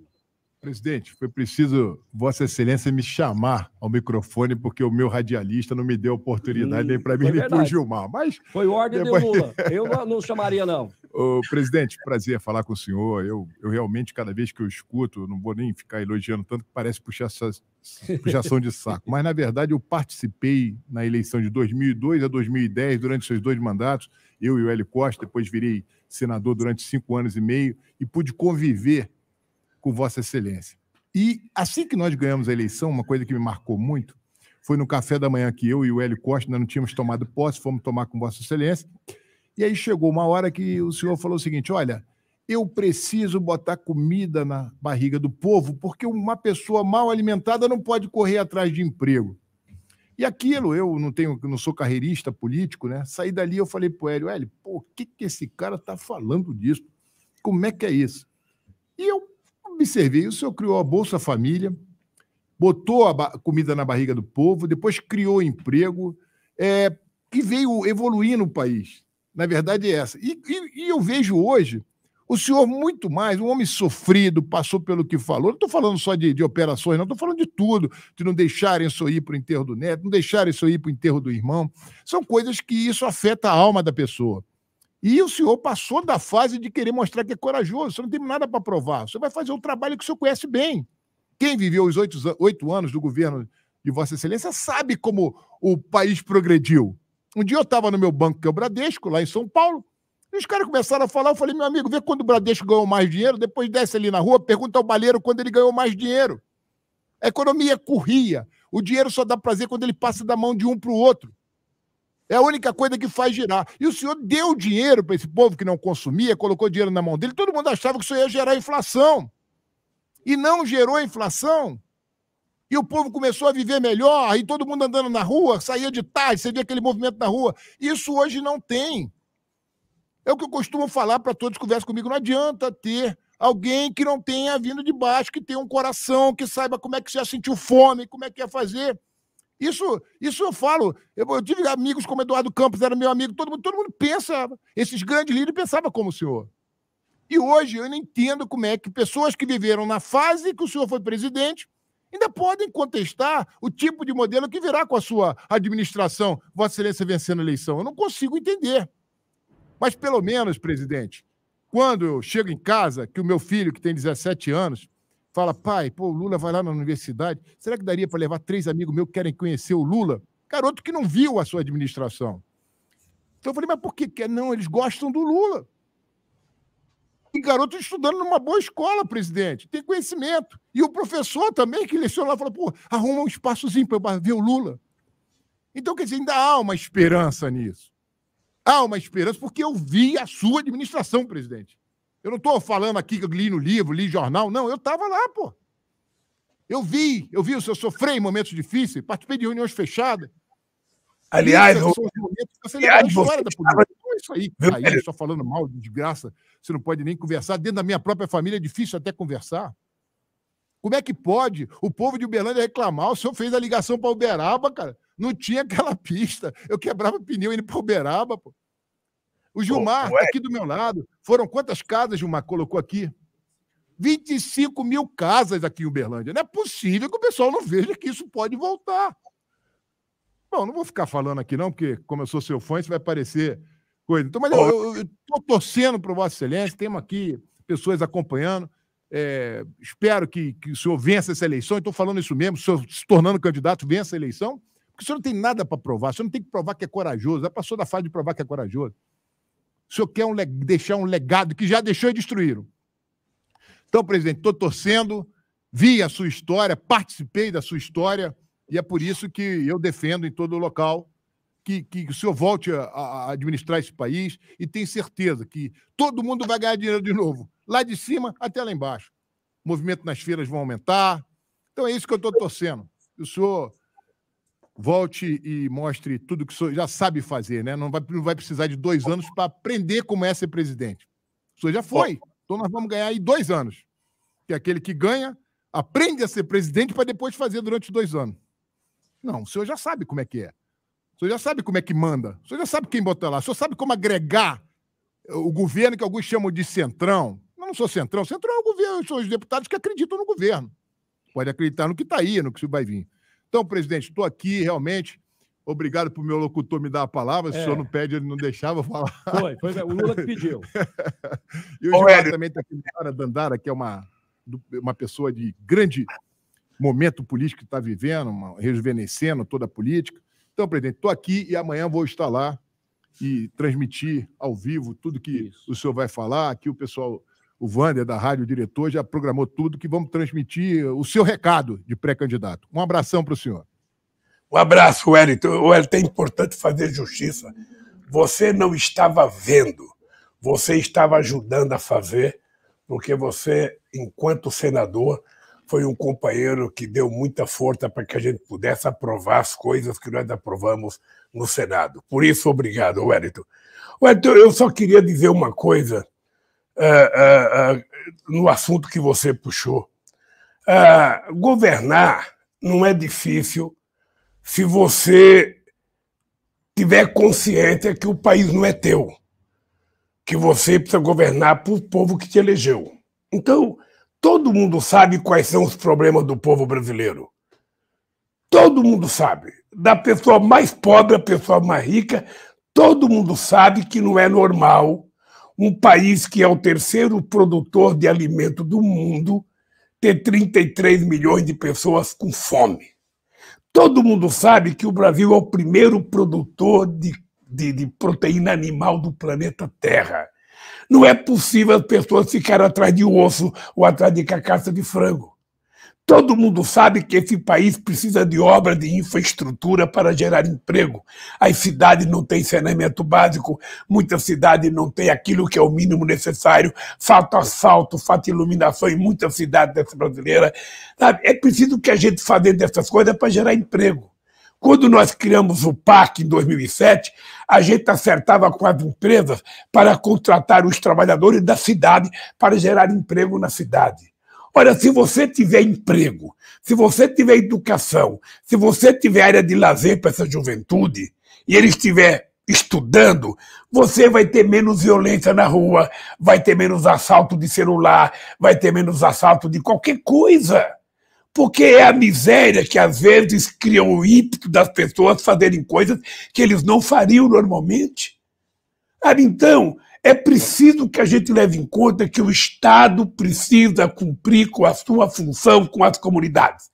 Speaker 3: Presidente, foi preciso Vossa Excelência me chamar ao microfone, porque o meu radialista não me deu oportunidade hum, nem para mim nem para o Gilmar. Mas foi ordem depois... de Lula. Eu não, não chamaria, não. Ô, presidente, prazer falar com o senhor. Eu, eu realmente, cada vez que eu escuto, não vou nem ficar elogiando tanto que parece puxar puxação de saco. Mas, na verdade, eu participei na eleição de 2002 a 2010, durante seus dois mandatos, eu e o Hélio Costa, depois virei senador durante cinco anos e meio, e pude conviver com Vossa Excelência. E assim que nós ganhamos a eleição, uma coisa que me marcou muito foi no café da manhã que eu e o Hélio Costa ainda não tínhamos tomado posse, fomos tomar com Vossa Excelência. E aí chegou uma hora que o senhor falou o seguinte: olha, eu preciso botar comida na barriga do povo, porque uma pessoa mal alimentada não pode correr atrás de emprego. E aquilo, eu não tenho, não sou carreirista político, né? Saí dali eu falei pro Hélio, Hélio, pô, o que, que esse cara tá falando disso? Como é que é isso? E eu observei, o senhor criou a Bolsa Família, botou a comida na barriga do povo, depois criou emprego, é, que veio evoluindo o país. Na verdade é essa. E, e, e, eu vejo hoje o senhor muito mais, um homem sofrido, passou pelo que falou. Não estou falando só de, de operações, não, estou falando de tudo, de não deixarem isso ir para o enterro do neto, não deixarem isso ir para o enterro do irmão. São coisas que isso afeta a alma da pessoa. E o senhor passou da fase de querer mostrar que é corajoso, você não tem nada para provar. Você vai fazer o trabalho que o senhor conhece bem. Quem viveu os oito, oito anos do governo de Vossa Excelência sabe como o país progrediu. Um dia eu estava no meu banco, que é o Bradesco, lá em São Paulo, e os caras começaram a falar. Eu falei, meu amigo, vê quando o Bradesco ganhou mais dinheiro, depois desce ali na rua, pergunta ao baleiro quando ele ganhou mais dinheiro. A economia corria. O dinheiro só dá prazer quando ele passa da mão de um para o outro. É a única coisa que faz girar. E o senhor deu dinheiro para esse povo que não consumia, colocou dinheiro na mão dele. Todo mundo achava que isso ia gerar inflação. E não gerou inflação. E o povo começou a viver melhor, e todo mundo andando na rua, saía de tarde, você via aquele movimento na rua. Isso hoje não tem. É o que eu costumo falar para todos que conversam comigo. Não adianta ter alguém que não tenha vindo de baixo, que tenha um coração, que saiba como é que já sentiu fome, como é que ia fazer. Isso, isso eu falo. Eu, eu, tive amigos como Eduardo Campos, era meu amigo, todo mundo, todo mundo pensava. Esses grandes líderes pensavam como o senhor. E hoje eu não entendo como é que pessoas que viveram na fase que o senhor foi presidente ainda podem contestar o tipo de modelo que virá com a sua administração, Vossa Excelência vencendo a eleição. Eu não consigo entender. Mas pelo menos, presidente, quando eu chego em casa, que o meu filho, que tem 17 anos, fala, pai, pô, o Lula vai lá na universidade, será que daria para levar três amigos meus que querem conhecer o Lula? Garoto que não viu a sua administração. Então eu falei, mas por que? É? Não, eles gostam do Lula. E garoto estudando numa boa escola, presidente, tem conhecimento. E o professor também, que lecionou lá, fala pô, arruma um espaçozinho para eu ver o Lula. Então, quer dizer, ainda há uma esperança nisso. Há uma esperança, porque eu vi a sua administração, presidente. Eu não estou falando aqui que eu li no livro, li jornal, não. Eu estava lá, pô. Eu vi, eu vi o seu sofrer em momentos difíceis, participei de reuniões fechadas.
Speaker 4: Aliás, é eu...
Speaker 3: momentos, aliás história você da então É isso aí, aí só falando mal, de graça, você não pode nem conversar. Dentro da minha própria família é difícil até conversar. Como é que pode o povo de Uberlândia reclamar? O senhor fez a ligação para Uberaba, cara. Não tinha aquela pista. Eu quebrava pneu indo para Uberaba, pô. O Gilmar está aqui do meu lado. Foram quantas casas Gilmar colocou aqui? 25 mil casas aqui em Uberlândia. Não é possível que o pessoal não veja que isso pode voltar. Bom, não vou ficar falando aqui não, porque como eu sou seu fã, isso vai parecer coisa. Então, mas eu estou torcendo para Vossa Excelência, temos aqui pessoas acompanhando. É, espero que, que o senhor vença essa eleição. Estou falando isso mesmo, o senhor se tornando candidato, vença a eleição, porque o senhor não tem nada para provar, o senhor não tem que provar que é corajoso. Já passou da fase de provar que é corajoso. O senhor quer um, deixar um legado que já deixou e destruíram. Então, presidente, estou torcendo, vi a sua história, participei da sua história, e é por isso que eu defendo em todo local que, que o senhor volte a, a administrar esse país e tenho certeza que todo mundo vai ganhar dinheiro de novo, lá de cima até lá embaixo. O movimento nas feiras vai aumentar. Então é isso que eu estou torcendo. O senhor volte e mostre tudo que o senhor já sabe fazer, né? Não vai, não vai precisar de dois anos para aprender como é ser presidente. O senhor já foi. Então nós vamos ganhar aí dois anos. Que é aquele que ganha aprende a ser presidente para depois fazer durante dois anos. Não, o senhor já sabe como é que é. O senhor já sabe como é que manda. O senhor já sabe quem botar lá. O senhor sabe como agregar o governo que alguns chamam de centrão. Eu não sou centrão. Centrão é o governo, são os deputados que acreditam no governo. Pode acreditar no que está aí, no que vai vir. Então, presidente, estou aqui realmente. Obrigado para o meu locutor me dar a palavra. Se o é. senhor não pede, ele não deixava falar. Foi, foi o Lula que pediu. e o Gilmar também está aqui, Sara Dandara, que é uma, uma pessoa de grande momento político que está vivendo, uma, rejuvenescendo toda a política. Então, presidente, estou aqui e amanhã vou estar lá e transmitir ao vivo tudo que Isso. o senhor vai falar. Aqui o pessoal o Vander, da Rádio Diretor, já programou tudo que vamos transmitir o seu recado de pré-candidato. Um abração para o senhor.
Speaker 2: Um abraço, Wellington. Wellington, é importante fazer justiça. Você não estava vendo, você estava ajudando a fazer, porque você, enquanto senador, foi um companheiro que deu muita força para que a gente pudesse aprovar as coisas que nós aprovamos no Senado. Por isso, obrigado, Wellington. Wellington, eu só queria dizer uma coisa é, é, é, no assunto que você puxou. governar não é difícil se você tiver consciência que o país não é teu, que você precisa governar para o povo que te elegeu. Então, todo mundo sabe quais são os problemas do povo brasileiro. Todo mundo sabe. Da pessoa mais pobre à pessoa mais rica, todo mundo sabe que não é normal um país que é o terceiro produtor de alimento do mundo ter 33 milhões de pessoas com fome. Todo mundo sabe que o Brasil é o primeiro produtor de, de, de proteína animal do planeta Terra. Não é possível as pessoas ficarem atrás de osso ou atrás de carcaça de frango. Todo mundo sabe que esse país precisa de obra de infraestrutura para gerar emprego. As cidades não têm saneamento básico, muitas cidades não têm aquilo que é o mínimo necessário, falta asfalto, falta iluminação em muitas cidades dessa brasileira. Sabe? É preciso que a gente fazer dessas coisas para gerar emprego. Quando nós criamos o PAC em 2007, a gente acertava com as empresas para contratar os trabalhadores da cidade para gerar emprego na cidade. Olha, se você tiver emprego, se você tiver educação, se você tiver área de lazer para essa juventude, e ele estiver estudando, você vai ter menos violência na rua, vai ter menos assalto de celular, vai ter menos assalto de qualquer coisa. Porque é a miséria que às vezes cria o ímpeto das pessoas fazerem coisas que eles não fariam normalmente. Ah, então, é preciso que a gente leve em conta que o Estado precisa cumprir com a sua função com as comunidades.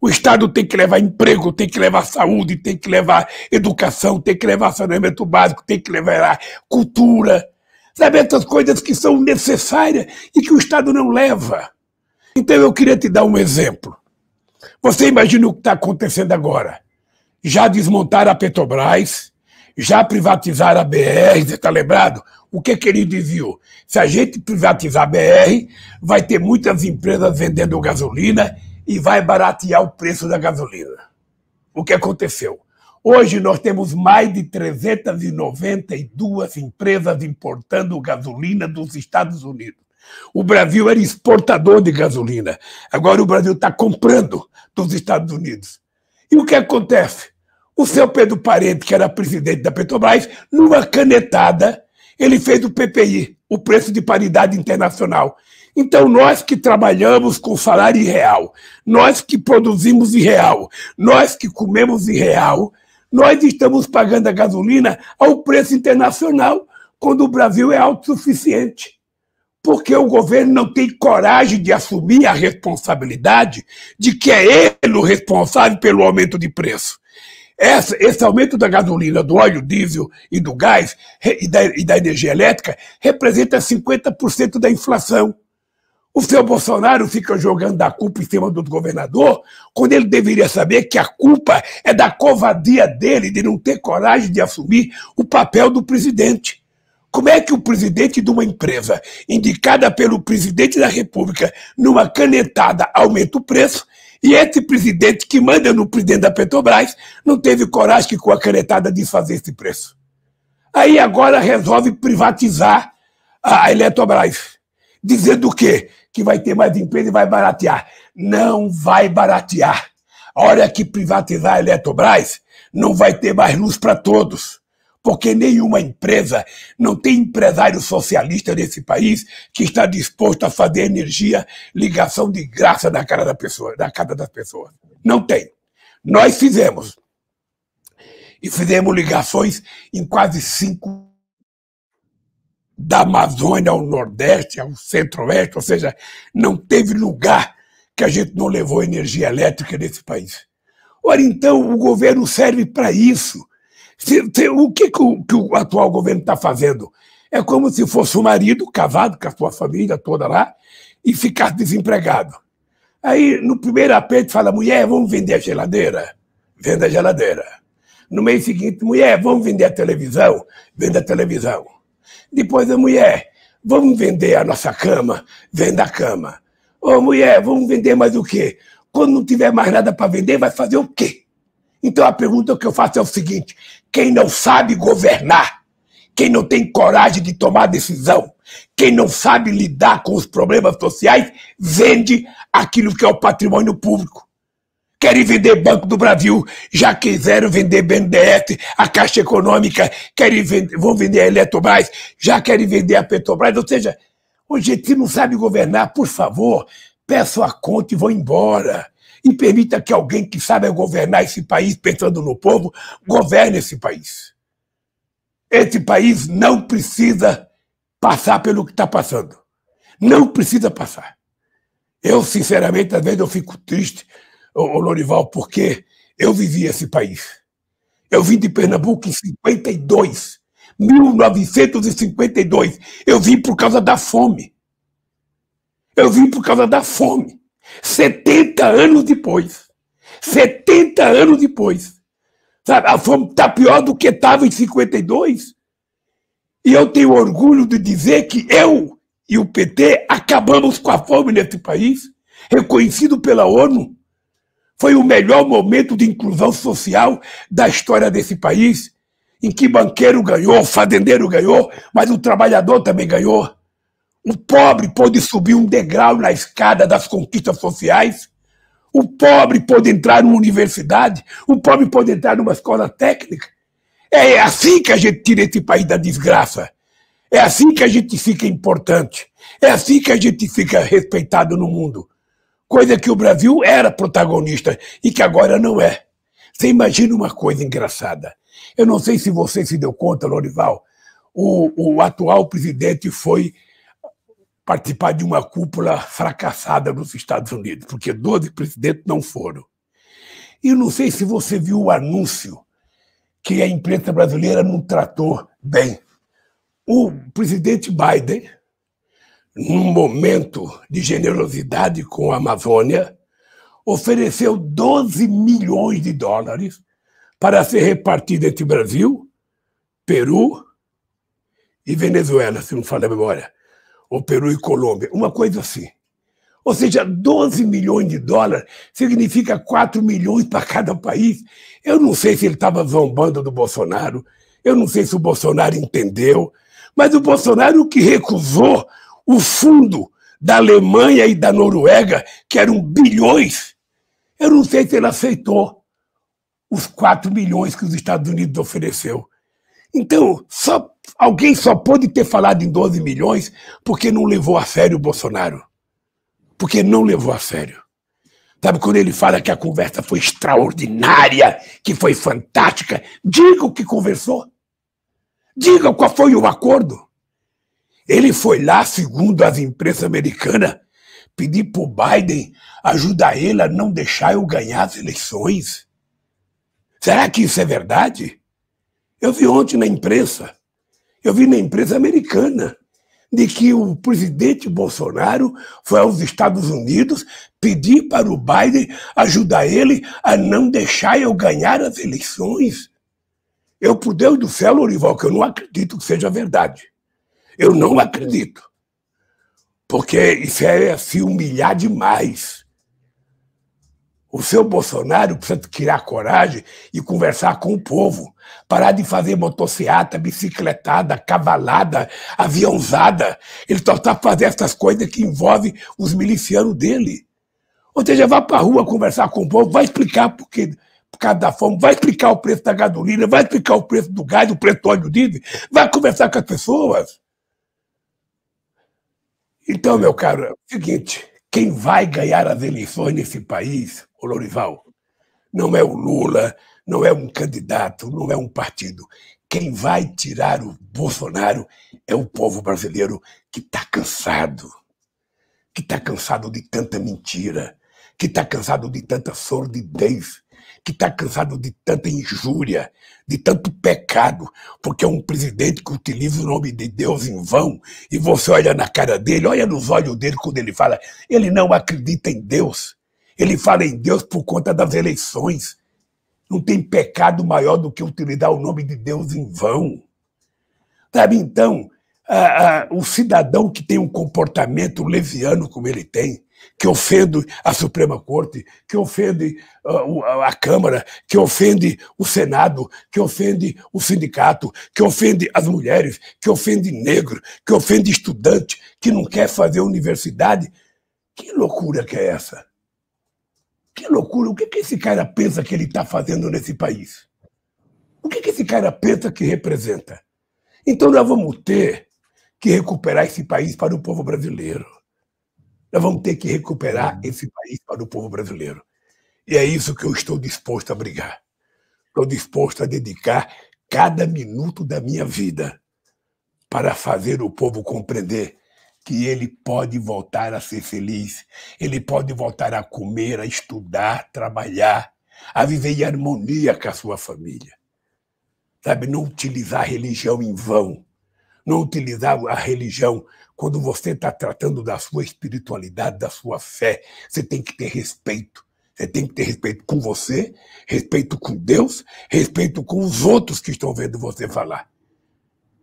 Speaker 2: O Estado tem que levar emprego, tem que levar saúde, tem que levar educação, tem que levar saneamento básico, tem que levar cultura. Sabe, essas coisas que são necessárias e que o Estado não leva. Então eu queria te dar um exemplo. Você imagina o que está acontecendo agora. Já desmontaram a Petrobras, já privatizaram a BR, você está lembrado? O que, é que ele desviou? Se a gente privatizar a BR, vai ter muitas empresas vendendo gasolina e vai baratear o preço da gasolina. O que aconteceu? Hoje nós temos mais de 392 empresas importando gasolina dos Estados Unidos. O Brasil era exportador de gasolina. Agora o Brasil está comprando dos Estados Unidos. E o que acontece? O seu Pedro Parente, que era presidente da Petrobras, numa canetada, ele fez o PPI, o preço de paridade internacional. Então, nós que trabalhamos com salário real, nós que produzimos em real, nós que comemos em real, nós estamos pagando a gasolina ao preço internacional, quando o Brasil é autossuficiente. Porque o governo não tem coragem de assumir a responsabilidade de que é ele o responsável pelo aumento de preço. Essa, esse aumento da gasolina, do óleo diesel e do gás e da, e da energia elétrica representa 50% da inflação. O seu Bolsonaro fica jogando a culpa em cima do governador, quando ele deveria saber que a culpa é da covardia dele de não ter coragem de assumir o papel do presidente. Como é que o presidente de uma empresa, indicada pelo presidente da República numa canetada, aumenta o preço, e esse presidente que manda no presidente da Petrobras não teve coragem que com a canetada fazer esse preço. Aí agora resolve privatizar a Eletrobras, dizendo o quê? Que vai ter mais empresa e vai baratear. Não vai baratear. A hora que privatizar a Eletrobras, não vai ter mais luz para todos porque nenhuma empresa, não tem empresário socialista nesse país que está disposto a fazer energia ligação de graça na cara da pessoa, na casa das pessoas. Não tem. Nós fizemos. E fizemos ligações em quase cinco da Amazônia ao Nordeste, ao Centro-Oeste, ou seja, não teve lugar que a gente não levou energia elétrica nesse país. Ora, então, o governo serve para isso o que, que, o, que o atual governo está fazendo? É como se fosse o marido casado com a sua família toda lá e ficar desempregado. Aí, no primeiro aperto fala: mulher, vamos vender a geladeira? Venda a geladeira. No mês seguinte, mulher, vamos vender a televisão? Venda a televisão. Depois, a mulher, vamos vender a nossa cama? Venda a cama. Ô, mulher, vamos vender mais o quê? Quando não tiver mais nada para vender, vai fazer o quê? Então a pergunta que eu faço é o seguinte: quem não sabe governar, quem não tem coragem de tomar decisão, quem não sabe lidar com os problemas sociais, vende aquilo que é o patrimônio público. Querem vender Banco do Brasil, já quiseram vender BNDES, a Caixa Econômica, querem vender, vão vender a Eletrobras, já querem vender a Petrobras. Ou seja, o gente não sabe governar, por favor, peço a conta e vou embora e permita que alguém que saiba governar esse país pensando no povo governe esse país. Esse país não precisa passar pelo que está passando. Não precisa passar. Eu, sinceramente, às vezes eu fico triste, ô Lorival, porque eu vivi esse país. Eu vim de Pernambuco em 52, 1952. Eu vim por causa da fome. Eu vim por causa da fome. 70 anos depois. 70 anos depois. Sabe, a fome está pior do que estava em 52. E eu tenho orgulho de dizer que eu e o PT acabamos com a fome nesse país, reconhecido pela ONU. Foi o melhor momento de inclusão social da história desse país, em que banqueiro ganhou, fazendeiro ganhou, mas o trabalhador também ganhou. O pobre pode subir um degrau na escada das conquistas sociais. O pobre pode entrar numa universidade. O pobre pode entrar numa escola técnica. É assim que a gente tira esse país da desgraça. É assim que a gente fica importante. É assim que a gente fica respeitado no mundo. Coisa que o Brasil era protagonista e que agora não é. Você imagina uma coisa engraçada. Eu não sei se você se deu conta, Lorival. O, o atual presidente foi participar de uma cúpula fracassada nos Estados Unidos, porque 12 presidentes não foram. E não sei se você viu o anúncio que a imprensa brasileira não tratou bem. O presidente Biden, num momento de generosidade com a Amazônia, ofereceu 12 milhões de dólares para ser repartido entre Brasil, Peru e Venezuela, se não me falha a memória. O Peru e Colômbia, uma coisa assim. Ou seja, 12 milhões de dólares significa 4 milhões para cada país. Eu não sei se ele estava zombando do Bolsonaro, eu não sei se o Bolsonaro entendeu, mas o Bolsonaro que recusou o fundo da Alemanha e da Noruega, que eram bilhões, eu não sei se ele aceitou os 4 milhões que os Estados Unidos ofereceu. Então, só Alguém só pode ter falado em 12 milhões porque não levou a sério o Bolsonaro. Porque não levou a sério. Sabe quando ele fala que a conversa foi extraordinária, que foi fantástica? Diga o que conversou. Diga qual foi o acordo. Ele foi lá, segundo as imprensas americanas, pedir para o Biden ajudar ele a não deixar eu ganhar as eleições. Será que isso é verdade? Eu vi ontem na imprensa eu vi na empresa americana de que o presidente Bolsonaro foi aos Estados Unidos pedir para o Biden ajudar ele a não deixar eu ganhar as eleições. Eu, por Deus do céu, Lorival, que eu não acredito que seja verdade. Eu não acredito. Porque isso é, é se humilhar demais. O seu Bolsonaro precisa tirar coragem e conversar com o povo parar de fazer motocicleta, bicicletada, cavalada, aviãozada. Ele só está fazendo essas coisas que envolvem os milicianos dele. Ou seja, vá para a rua conversar com o povo, vai explicar por, quê, por causa da fome, vai explicar o preço da gasolina, vai explicar o preço do gás, o preço do óleo diesel, vai conversar com as pessoas. Então, meu caro, é o seguinte, quem vai ganhar as eleições nesse país, Lorival, não é o Lula, não é um candidato, não é um partido. Quem vai tirar o Bolsonaro é o povo brasileiro que está cansado, que está cansado de tanta mentira, que está cansado de tanta sordidez, que está cansado de tanta injúria, de tanto pecado, porque é um presidente que utiliza o nome de Deus em vão, e você olha na cara dele, olha nos olhos dele quando ele fala, ele não acredita em Deus. Ele fala em Deus por conta das eleições. Não tem pecado maior do que utilizar o nome de Deus em vão. Sabe, então, a, a, o cidadão que tem um comportamento leviano como ele tem, que ofende a Suprema Corte, que ofende ah, a, a Câmara, que ofende o Senado, que ofende o sindicato, que ofende as mulheres, que ofende negro, que ofende estudante, que não quer fazer universidade. Que loucura que é essa? Que loucura! O que, que esse cara pensa que ele está fazendo nesse país? O que, que esse cara pensa que representa? Então nós vamos ter que recuperar esse país para o povo brasileiro. Nós vamos ter que recuperar esse país para o povo brasileiro. E é isso que eu estou disposto a brigar. Estou disposto a dedicar cada minuto da minha vida para fazer o povo compreender que ele pode voltar a ser feliz, ele pode voltar a comer, a estudar, trabalhar, a viver em harmonia com a sua família. Sabe, não utilizar a religião em vão, não utilizar a religião quando você está tratando da sua espiritualidade, da sua fé. Você tem que ter respeito. Você tem que ter respeito com você, respeito com Deus, respeito com os outros que estão vendo você falar.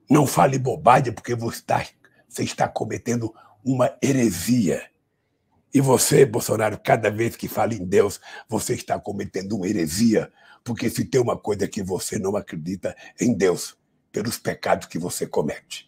Speaker 2: Não fale bobagem porque você está você está cometendo uma heresia. E você, Bolsonaro, cada vez que fala em Deus, você está cometendo uma heresia, porque se tem uma coisa que você não acredita em Deus, pelos pecados que
Speaker 1: você comete.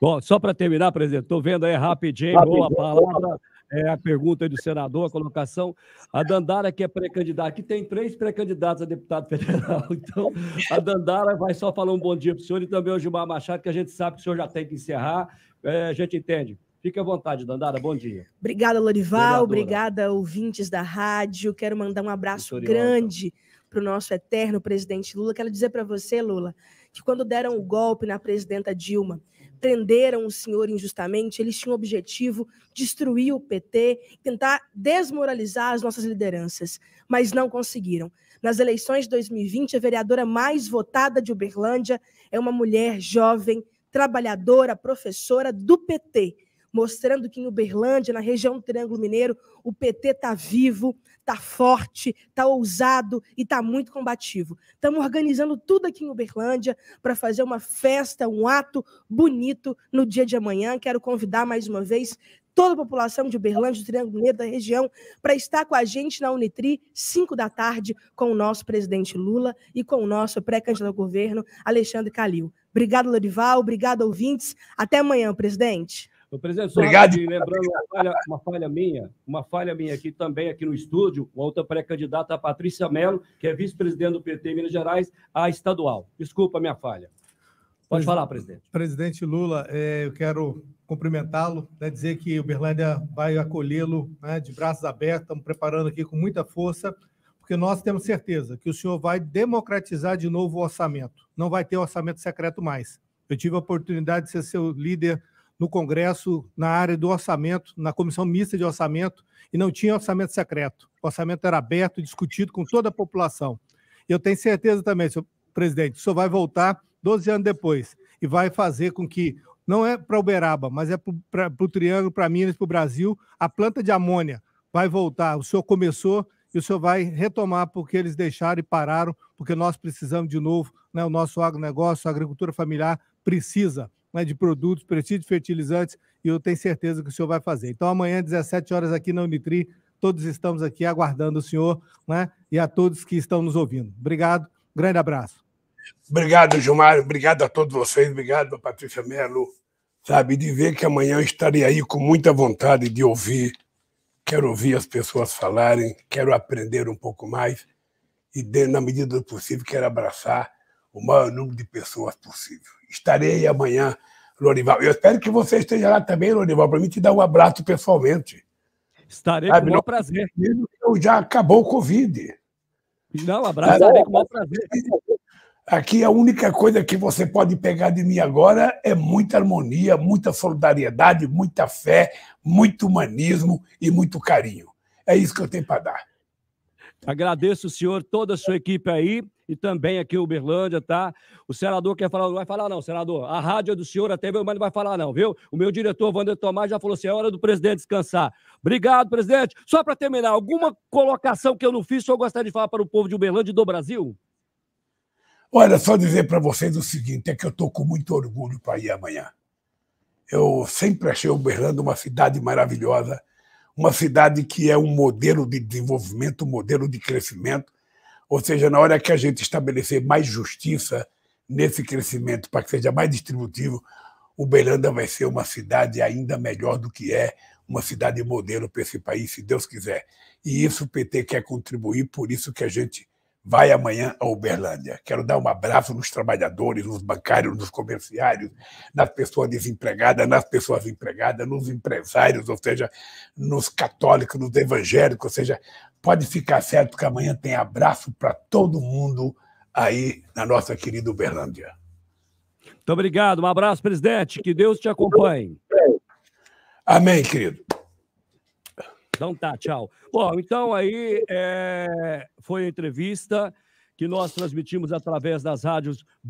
Speaker 1: Bom, só para terminar, presidente, estou vendo aí rapidinho, rapidinho boa palavra é, a pergunta do senador, a colocação. A Dandara, que é pré-candidata, aqui tem três pré-candidatos a deputado federal. Então, a Dandara vai só falar um bom dia para o senhor e também o Gilmar Machado, que a gente sabe que o senhor já tem que encerrar. É, a gente entende. Fique à vontade, Dandara. Bom dia.
Speaker 4: Obrigada, Lorival. Obrigada, ouvintes da rádio. Quero mandar um abraço grande para o nosso eterno presidente Lula. Quero dizer para você, Lula, que quando deram o golpe na presidenta Dilma, prenderam o senhor injustamente, eles tinham o objetivo de destruir o PT, tentar desmoralizar as nossas lideranças, mas não conseguiram. Nas eleições de 2020, a vereadora mais votada de Uberlândia é uma mulher jovem, trabalhadora, professora do PT, mostrando que em Uberlândia, na região do Triângulo Mineiro, o PT está vivo, tá forte, tá ousado e tá muito combativo. Estamos organizando tudo aqui em Uberlândia para fazer uma festa, um ato bonito no dia de amanhã. Quero convidar mais uma vez toda a população de Uberlândia, do Triângulo Mineiro, da região, para estar com a gente na Unitri, 5 da tarde, com o nosso presidente Lula e com o nosso pré-candidato ao governo, Alexandre Calil. Obrigado, Lorival. Obrigado, ouvintes. Até amanhã, presidente.
Speaker 1: Ô, presidente, só Obrigado. lembrando uma falha, uma falha, minha, uma falha minha aqui também, aqui no estúdio, uma outra pré-candidata, a Patrícia Mello, que é vice-presidente do PT em Minas Gerais, a estadual. Desculpa a minha falha. Pode falar, presidente.
Speaker 5: Presidente Lula, é, eu quero cumprimentá-lo, né, dizer que o Berlândia vai acolhê-lo né, de braços abertos, estamos preparando aqui com muita força, porque nós temos certeza que o senhor vai democratizar de novo o orçamento. Não vai ter orçamento secreto mais. Eu tive a oportunidade de ser seu líder no Congresso na área do orçamento, na comissão mista de orçamento, e não tinha orçamento secreto. O orçamento era aberto, discutido com toda a população. E eu tenho certeza também, senhor presidente, o senhor vai voltar 12 anos depois e vai fazer com que, não é para Uberaba, mas é para o Triângulo, para Minas, para o Brasil, a planta de amônia vai voltar. O senhor começou e o senhor vai retomar porque eles deixaram e pararam, porque nós precisamos de novo, né? o nosso agronegócio, a agricultura familiar precisa né, de produtos, preciso de fertilizantes, e eu tenho certeza que o senhor vai fazer. Então, amanhã, 17 horas, aqui na Unitri, todos estamos aqui aguardando o senhor né, e a todos que estão nos ouvindo. Obrigado, grande abraço.
Speaker 2: Obrigado, Gilmar, obrigado a todos vocês, obrigado Patrícia Melo,
Speaker 5: sabe, de ver que amanhã eu estarei aí com muita
Speaker 2: vontade de ouvir, quero ouvir as pessoas falarem, quero aprender um pouco mais e, na medida do possível, quero abraçar o maior número de pessoas possível. Estarei amanhã, Lorival. Eu espero que você esteja lá também, Lorival, para mim te dar um abraço pessoalmente.
Speaker 1: Estarei Sabe, com o maior
Speaker 2: prazer. Já acabou o Covid. Não, abraço, estarei com o maior prazer. Aqui a única coisa que você pode pegar de mim agora é muita harmonia, muita solidariedade, muita fé, muito humanismo e muito carinho. É isso que eu tenho para dar.
Speaker 1: Agradeço o senhor, toda a sua equipe aí e também aqui em Uberlândia, tá? O senador quer falar, não vai falar não, senador. A rádio é do senhor, até TV, mas não vai falar não, viu? O meu diretor, Wander Tomás, já falou assim, é hora do presidente descansar. Obrigado, presidente. Só para terminar, alguma colocação que eu não fiz, eu gostaria de falar para o povo de Uberlândia e do Brasil?
Speaker 2: Olha, só dizer para vocês o seguinte, é que eu estou com muito orgulho
Speaker 1: para ir amanhã.
Speaker 2: Eu sempre achei Uberlândia uma cidade maravilhosa, uma cidade que é um modelo de desenvolvimento, um modelo de crescimento, ou seja, na hora que a gente estabelecer mais justiça nesse crescimento, para que seja mais distributivo, o Uberlândia vai ser uma cidade ainda melhor do que é, uma cidade modelo para esse país, se Deus quiser. E isso o PT quer contribuir, por isso que a gente vai amanhã a Uberlândia. Quero dar um abraço nos trabalhadores, nos bancários, nos comerciários, nas pessoas desempregadas, nas pessoas empregadas, nos empresários, ou seja, nos católicos, nos evangélicos, ou seja, pode ficar certo que amanhã tem abraço para todo mundo aí na nossa querida Uberlândia.
Speaker 1: Muito obrigado, um abraço, presidente, que Deus te acompanhe. Amém, querido. Então tá, tchau. Bom, então aí é, foi a entrevista que nós transmitimos através das rádios.